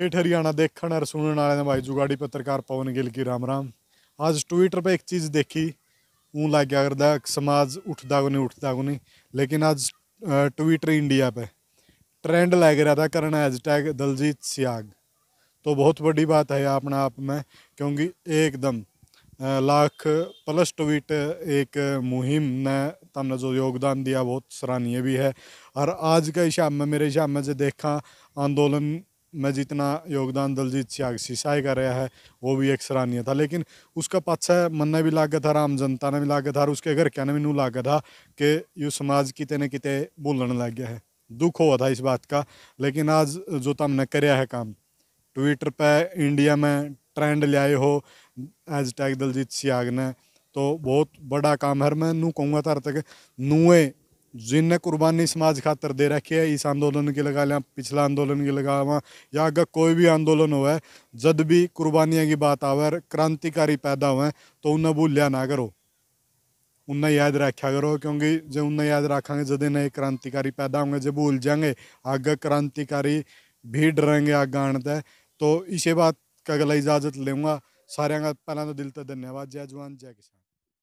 हेठ हरियाणा देखने और सुनने वाले भाई जुगाड़ी पत्रकार पवन गिल की राम राम आज ट्विटर पर एक चीज़ देखी ऊँ लग गया करता समाज उठता को नहीं उठता को नहीं लेकिन आज ट्विटर इंडिया पे ट्रेंड लग रहा था करना हैजटैग दलजीत सियाग तो बहुत बड़ी बात है अपने आप में क्योंकि एकदम लाख प्लस ट्वीट एक मुहिम ने तुमने जो योगदान दिया बहुत सराहनीय भी है और आज का हिसाब में मेरे हिसाब में जो देखा आंदोलन में जितना योगदान दलजीत सियाग सिसाई का रहा है वो भी एक सराहनीय था लेकिन उसका है मन भी लागत था आम जनता ने भी लागत था और उसके घर क्या भी मैनू लागत था कि यू समाज कितने न कि भूलन लग गया है दुख हुआ था इस बात का लेकिन आज जो तुमने कराया है काम ट्विटर पर इंडिया में ट्रेंड लियाए हो एज टैग दलजीत सियाग ने तो बहुत बड़ा काम है मैं नू कहूँगा तार तक नूए जिन्हें कुर्बानी समाज खातर दे रखी है इस आंदोलन की लगा लें पिछला आंदोलन की लगा या अगर कोई भी आंदोलन हो जब भी कुर्बानियाँ की बात आवे क्रांतिकारी पैदा हुए तो उन्हें भूलिया ना करो उन्हें याद रखा करो क्योंकि जो उन्हें याद रखा जद नए क्रांतिकारी पैदा होंगे जो भूल जाएंगे आगे क्रांतिकारी भी डरेंगे आगे आने तो इसे बात का गला इजाजत लेंगा सारे का पहला तो दिल तो धन्यवाद जय जवान जय किसान